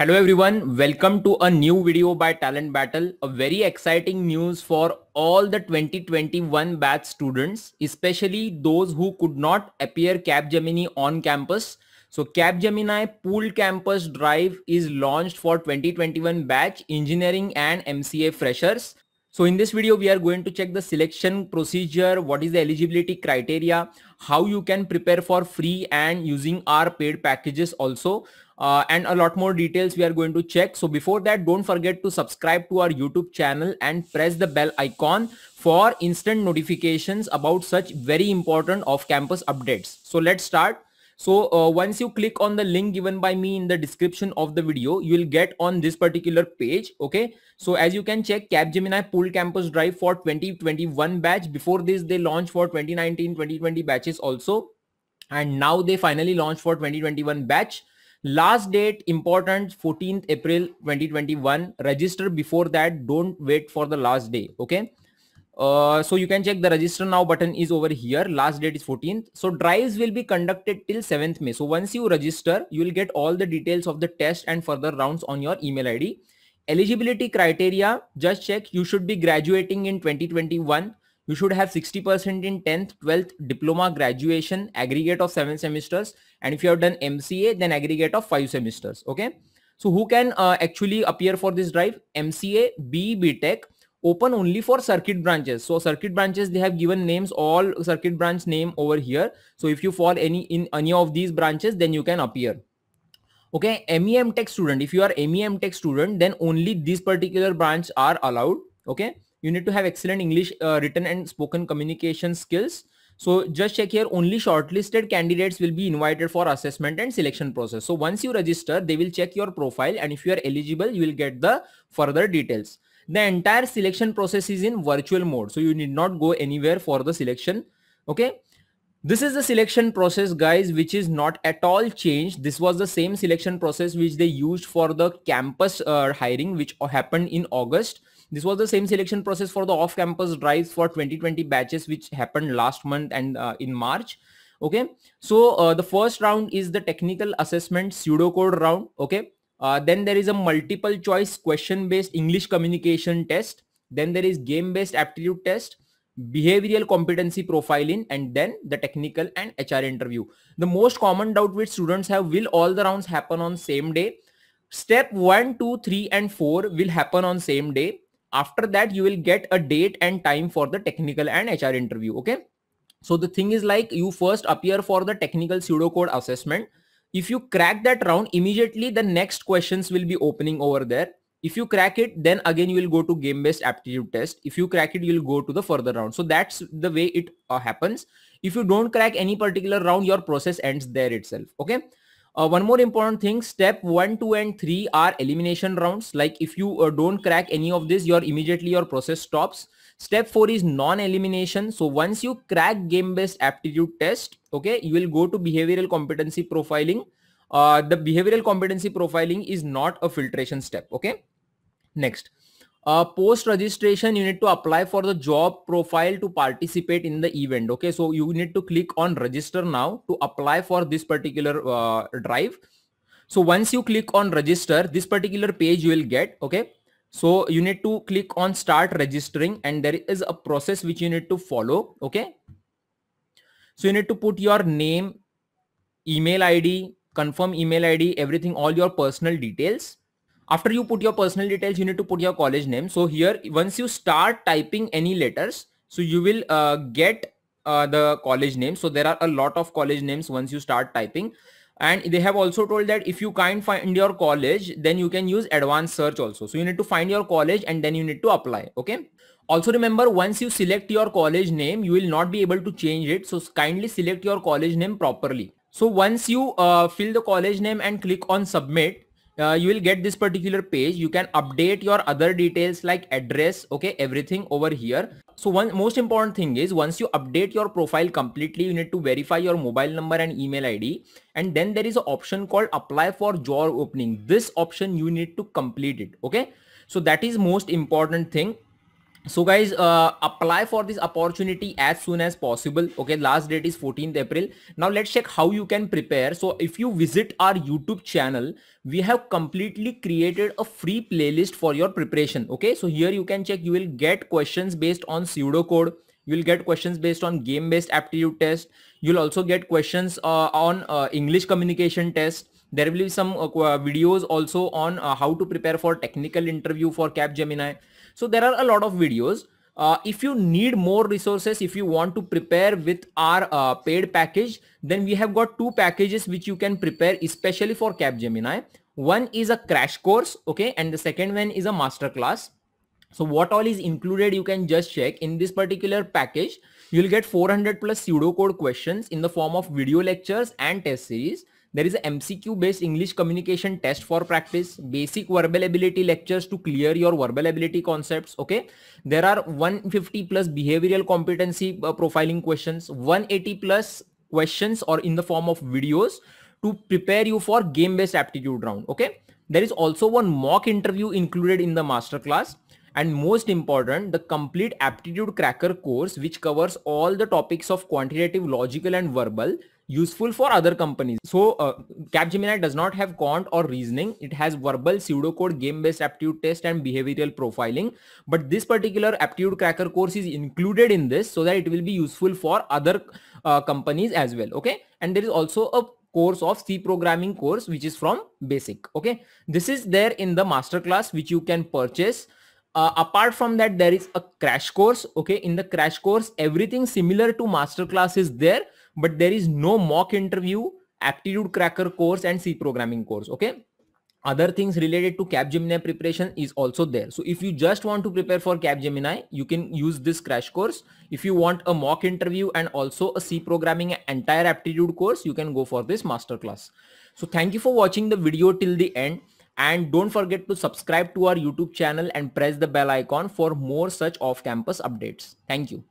Hello everyone, welcome to a new video by Talent Battle. A very exciting news for all the 2021 batch students, especially those who could not appear Capgemini on campus. So Capgemini Pool Campus Drive is launched for 2021 batch engineering and MCA freshers. So in this video, we are going to check the selection procedure, what is the eligibility criteria, how you can prepare for free and using our paid packages also uh, and a lot more details we are going to check. So before that, don't forget to subscribe to our YouTube channel and press the bell icon for instant notifications about such very important off-campus updates. So let's start. So uh, once you click on the link given by me in the description of the video, you will get on this particular page. Okay. So as you can check Capgemini Pool campus drive for 2021 batch. Before this, they launched for 2019, 2020 batches also. And now they finally launched for 2021 batch. Last date important 14th April 2021. Register before that. Don't wait for the last day. Okay. Uh, so you can check the register now button is over here. Last date is 14th. So drives will be conducted till 7th May. So once you register, you will get all the details of the test and further rounds on your email ID. Eligibility criteria, just check. You should be graduating in 2021. You should have 60% in 10th, 12th diploma graduation aggregate of seven semesters and if you have done MCA, then aggregate of five semesters. Okay. So who can uh, actually appear for this drive? MCA, B, BTech, open only for circuit branches. So circuit branches, they have given names, all circuit branch name over here. So if you fall any in any of these branches, then you can appear. Okay, MEM Tech student, if you are MEM Tech student, then only this particular branch are allowed. Okay, you need to have excellent English uh, written and spoken communication skills so just check here only shortlisted candidates will be invited for assessment and selection process. So once you register, they will check your profile and if you are eligible, you will get the further details. The entire selection process is in virtual mode. So you need not go anywhere for the selection. Okay. This is the selection process guys which is not at all changed. This was the same selection process which they used for the campus uh, hiring which happened in August. This was the same selection process for the off-campus drives for 2020 batches, which happened last month and uh, in March. Okay. So uh, the first round is the technical assessment pseudocode round. Okay. Uh, then there is a multiple choice question based English communication test. Then there is game based aptitude test behavioral competency profiling and then the technical and HR interview. The most common doubt which students have will all the rounds happen on same day. Step 1, 2, 3 and 4 will happen on same day. After that, you will get a date and time for the technical and HR interview. Okay. So the thing is like you first appear for the technical pseudocode assessment. If you crack that round immediately, the next questions will be opening over there. If you crack it, then again you will go to game-based aptitude test. If you crack it, you'll go to the further round. So that's the way it uh, happens. If you don't crack any particular round, your process ends there itself. Okay. Uh, one more important thing, step 1, 2 and 3 are elimination rounds. Like if you uh, don't crack any of this, your immediately your process stops. Step 4 is non-elimination. So once you crack game-based aptitude test, okay, you will go to behavioral competency profiling. Uh, the behavioral competency profiling is not a filtration step, okay? Next, uh, post registration you need to apply for the job profile to participate in the event okay so you need to click on register now to apply for this particular uh, drive so once you click on register this particular page you will get okay so you need to click on start registering and there is a process which you need to follow okay so you need to put your name email id confirm email id everything all your personal details after you put your personal details, you need to put your college name. So here, once you start typing any letters, so you will uh, get uh, the college name. So there are a lot of college names once you start typing. And they have also told that if you can't find your college, then you can use advanced search also. So you need to find your college and then you need to apply. Okay. Also remember once you select your college name, you will not be able to change it. So kindly select your college name properly. So once you uh, fill the college name and click on submit, uh, you will get this particular page you can update your other details like address okay everything over here so one most important thing is once you update your profile completely you need to verify your mobile number and email id and then there is an option called apply for job opening this option you need to complete it okay so that is most important thing so guys uh, apply for this opportunity as soon as possible okay last date is 14th april now let's check how you can prepare so if you visit our youtube channel we have completely created a free playlist for your preparation okay so here you can check you will get questions based on pseudocode you'll get questions based on game based aptitude test you'll also get questions uh, on uh, english communication test there will be some uh, videos also on uh, how to prepare for technical interview for capgemini so there are a lot of videos. Uh, if you need more resources, if you want to prepare with our uh, paid package, then we have got two packages which you can prepare especially for Capgemini. One is a crash course, okay, and the second one is a masterclass. So what all is included, you can just check in this particular package. You'll get 400 plus pseudo code questions in the form of video lectures and test series. There is a MCQ based English communication test for practice, basic verbal ability lectures to clear your verbal ability concepts. Okay. There are 150 plus behavioral competency uh, profiling questions, 180 plus questions or in the form of videos to prepare you for game based aptitude round. Okay. There is also one mock interview included in the masterclass and most important the complete aptitude cracker course which covers all the topics of quantitative logical and verbal useful for other companies. So uh, Capgemini does not have quant or reasoning. It has verbal pseudocode game-based aptitude test and behavioral profiling. But this particular aptitude cracker course is included in this so that it will be useful for other uh, companies as well. Okay. And there is also a course of C programming course, which is from basic. Okay. This is there in the masterclass, which you can purchase. Uh, apart from that, there is a crash course. Okay. In the crash course, everything similar to masterclass is there but there is no mock interview, aptitude cracker course and C programming course. Okay. Other things related to Capgemini preparation is also there. So if you just want to prepare for Capgemini, you can use this crash course. If you want a mock interview and also a C programming entire aptitude course, you can go for this masterclass. So thank you for watching the video till the end and don't forget to subscribe to our YouTube channel and press the bell icon for more such off-campus updates. Thank you.